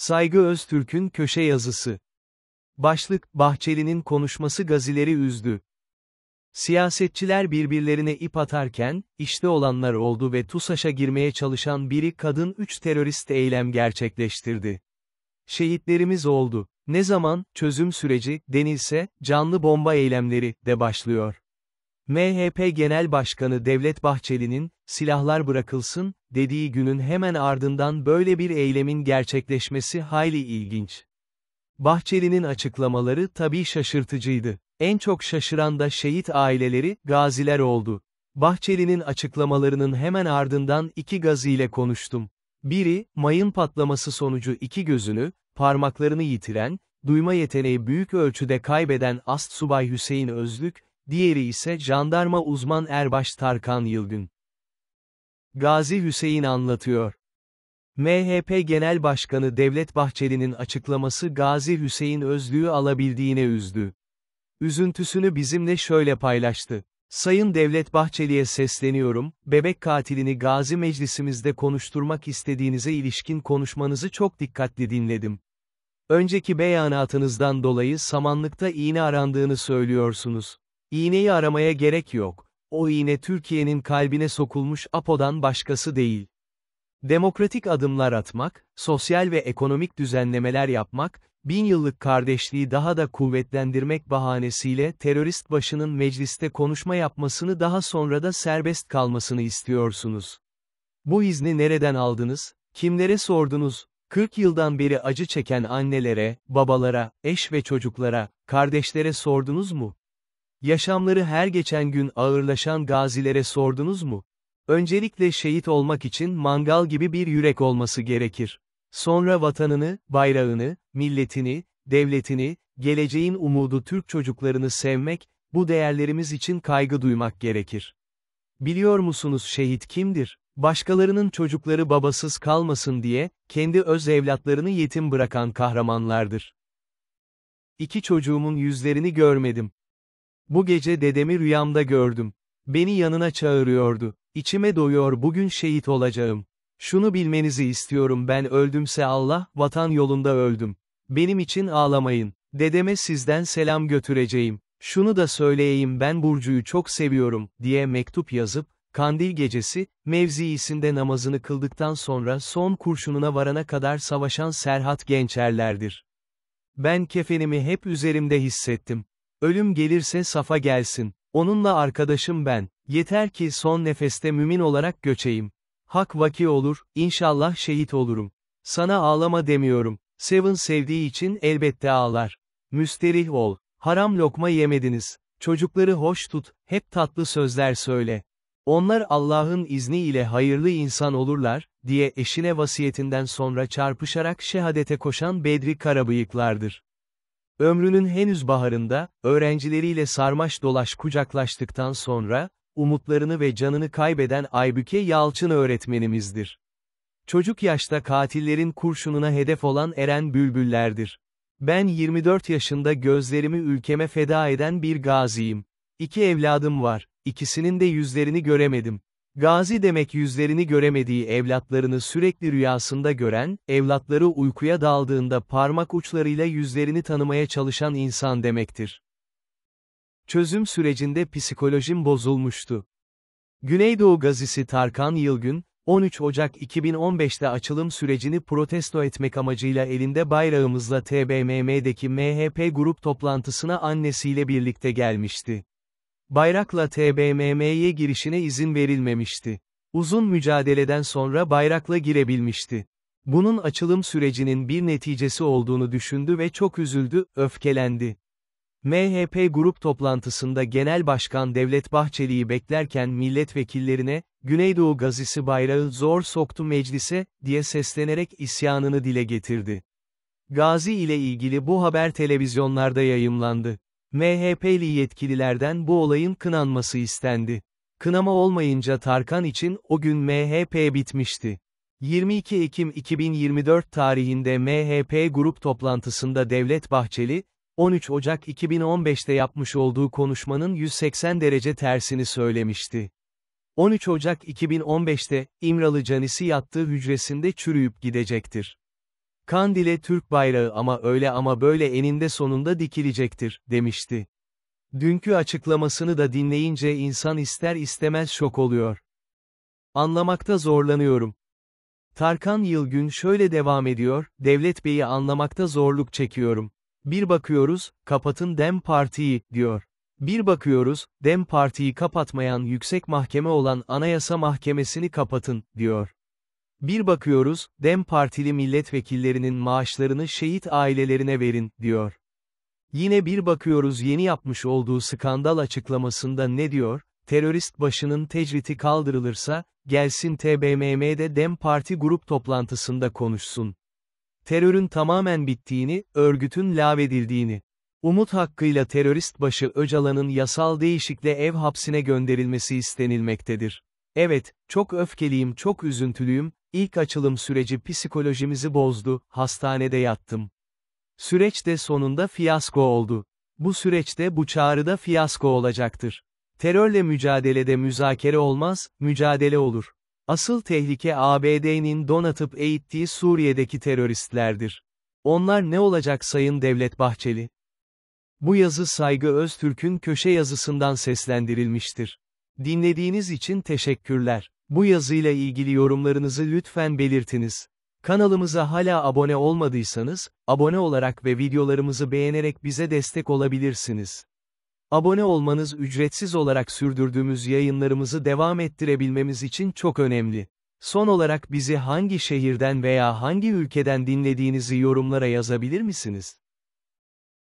Saygı Öztürk'ün köşe yazısı. Başlık, Bahçeli'nin konuşması gazileri üzdü. Siyasetçiler birbirlerine ip atarken, işte olanlar oldu ve TUSAŞ'a girmeye çalışan biri kadın 3 terörist eylem gerçekleştirdi. Şehitlerimiz oldu. Ne zaman, çözüm süreci, denilse, canlı bomba eylemleri, de başlıyor. MHP Genel Başkanı Devlet Bahçeli'nin, silahlar bırakılsın, dediği günün hemen ardından böyle bir eylemin gerçekleşmesi hayli ilginç. Bahçeli'nin açıklamaları tabii şaşırtıcıydı. En çok şaşıran da şehit aileleri, gaziler oldu. Bahçeli'nin açıklamalarının hemen ardından iki gaziyle konuştum. Biri, mayın patlaması sonucu iki gözünü, parmaklarını yitiren, duyma yeteneği büyük ölçüde kaybeden Ast Subay Hüseyin Özlük, diğeri ise jandarma uzman Erbaş Tarkan Yılgın. Gazi Hüseyin anlatıyor. MHP Genel Başkanı Devlet Bahçeli'nin açıklaması Gazi Hüseyin Özlüğü alabildiğine üzdü. Üzüntüsünü bizimle şöyle paylaştı. Sayın Devlet Bahçeli'ye sesleniyorum, bebek katilini gazi meclisimizde konuşturmak istediğinize ilişkin konuşmanızı çok dikkatli dinledim. Önceki beyanatınızdan dolayı samanlıkta iğne arandığını söylüyorsunuz. İğneyi aramaya gerek yok, o iğne Türkiye'nin kalbine sokulmuş APO'dan başkası değil. Demokratik adımlar atmak, sosyal ve ekonomik düzenlemeler yapmak, bin yıllık kardeşliği daha da kuvvetlendirmek bahanesiyle terörist başının mecliste konuşma yapmasını daha sonra da serbest kalmasını istiyorsunuz. Bu izni nereden aldınız, kimlere sordunuz, 40 yıldan beri acı çeken annelere, babalara, eş ve çocuklara, kardeşlere sordunuz mu? Yaşamları her geçen gün ağırlaşan gazilere sordunuz mu? Öncelikle şehit olmak için mangal gibi bir yürek olması gerekir. Sonra vatanını, bayrağını, milletini, devletini, geleceğin umudu Türk çocuklarını sevmek, bu değerlerimiz için kaygı duymak gerekir. Biliyor musunuz şehit kimdir? Başkalarının çocukları babasız kalmasın diye, kendi öz evlatlarını yetim bırakan kahramanlardır. İki çocuğumun yüzlerini görmedim. Bu gece dedemi rüyamda gördüm. Beni yanına çağırıyordu. İçime doyuyor bugün şehit olacağım. Şunu bilmenizi istiyorum ben öldümse Allah, vatan yolunda öldüm. Benim için ağlamayın. Dedeme sizden selam götüreceğim. Şunu da söyleyeyim ben Burcu'yu çok seviyorum, diye mektup yazıp, Kandil gecesi, mevziisinde namazını kıldıktan sonra son kurşununa varana kadar savaşan Serhat Gençerlerdir. Ben kefenimi hep üzerimde hissettim. Ölüm gelirse safa gelsin. Onunla arkadaşım ben. Yeter ki son nefeste mümin olarak göçeyim. Hak vaki olur, inşallah şehit olurum. Sana ağlama demiyorum. Seven sevdiği için elbette ağlar. Müsterih ol. Haram lokma yemediniz. Çocukları hoş tut, hep tatlı sözler söyle. Onlar Allah'ın izniyle hayırlı insan olurlar, diye eşine vasiyetinden sonra çarpışarak şehadete koşan Bedri Karabıyıklardır. Ömrünün henüz baharında, öğrencileriyle sarmaş dolaş kucaklaştıktan sonra, umutlarını ve canını kaybeden Aybüke Yalçın öğretmenimizdir. Çocuk yaşta katillerin kurşununa hedef olan eren bülbüllerdir. Ben 24 yaşında gözlerimi ülkeme feda eden bir gaziyim. İki evladım var, ikisinin de yüzlerini göremedim. Gazi demek yüzlerini göremediği evlatlarını sürekli rüyasında gören, evlatları uykuya daldığında parmak uçlarıyla yüzlerini tanımaya çalışan insan demektir. Çözüm sürecinde psikolojim bozulmuştu. Güneydoğu gazisi Tarkan Yılgün, 13 Ocak 2015'te açılım sürecini protesto etmek amacıyla elinde bayrağımızla TBMM'deki MHP grup toplantısına annesiyle birlikte gelmişti. Bayrakla TBMM'ye girişine izin verilmemişti. Uzun mücadeleden sonra bayrakla girebilmişti. Bunun açılım sürecinin bir neticesi olduğunu düşündü ve çok üzüldü, öfkelendi. MHP grup toplantısında Genel Başkan Devlet Bahçeli'yi beklerken milletvekillerine, Güneydoğu gazisi bayrağı zor soktu meclise, diye seslenerek isyanını dile getirdi. Gazi ile ilgili bu haber televizyonlarda yayımlandı. MHP'li yetkililerden bu olayın kınanması istendi. Kınama olmayınca Tarkan için o gün MHP bitmişti. 22 Ekim 2024 tarihinde MHP grup toplantısında Devlet Bahçeli, 13 Ocak 2015'te yapmış olduğu konuşmanın 180 derece tersini söylemişti. 13 Ocak 2015'te, İmralı canisi yattığı hücresinde çürüyüp gidecektir. Kandil'e Türk bayrağı ama öyle ama böyle eninde sonunda dikilecektir, demişti. Dünkü açıklamasını da dinleyince insan ister istemez şok oluyor. Anlamakta zorlanıyorum. Tarkan Yılgün şöyle devam ediyor, Devlet Bey'i anlamakta zorluk çekiyorum. Bir bakıyoruz, kapatın Dem Parti'yi, diyor. Bir bakıyoruz, Dem Parti'yi kapatmayan yüksek mahkeme olan Anayasa Mahkemesi'ni kapatın, diyor. Bir bakıyoruz, DEM partili milletvekillerinin maaşlarını şehit ailelerine verin, diyor. Yine bir bakıyoruz yeni yapmış olduğu skandal açıklamasında ne diyor, terörist başının tecriti kaldırılırsa, gelsin TBMM'de DEM Parti grup toplantısında konuşsun. Terörün tamamen bittiğini, örgütün lavedildiğini, Umut hakkıyla terörist başı Öcalan'ın yasal değişikle ev hapsine gönderilmesi istenilmektedir. Evet, çok öfkeliyim çok üzüntülüyüm, İlk açılım süreci psikolojimizi bozdu, hastanede yattım. Süreç de sonunda fiyasko oldu. Bu süreçte bu çağrıda fiyasko olacaktır. Terörle mücadelede müzakere olmaz, mücadele olur. Asıl tehlike ABD'nin donatıp eğittiği Suriye'deki teröristlerdir. Onlar ne olacak Sayın Devlet Bahçeli? Bu yazı Saygı Öztürk'ün köşe yazısından seslendirilmiştir. Dinlediğiniz için teşekkürler. Bu yazıyla ilgili yorumlarınızı lütfen belirtiniz. Kanalımıza hala abone olmadıysanız, abone olarak ve videolarımızı beğenerek bize destek olabilirsiniz. Abone olmanız ücretsiz olarak sürdürdüğümüz yayınlarımızı devam ettirebilmemiz için çok önemli. Son olarak bizi hangi şehirden veya hangi ülkeden dinlediğinizi yorumlara yazabilir misiniz?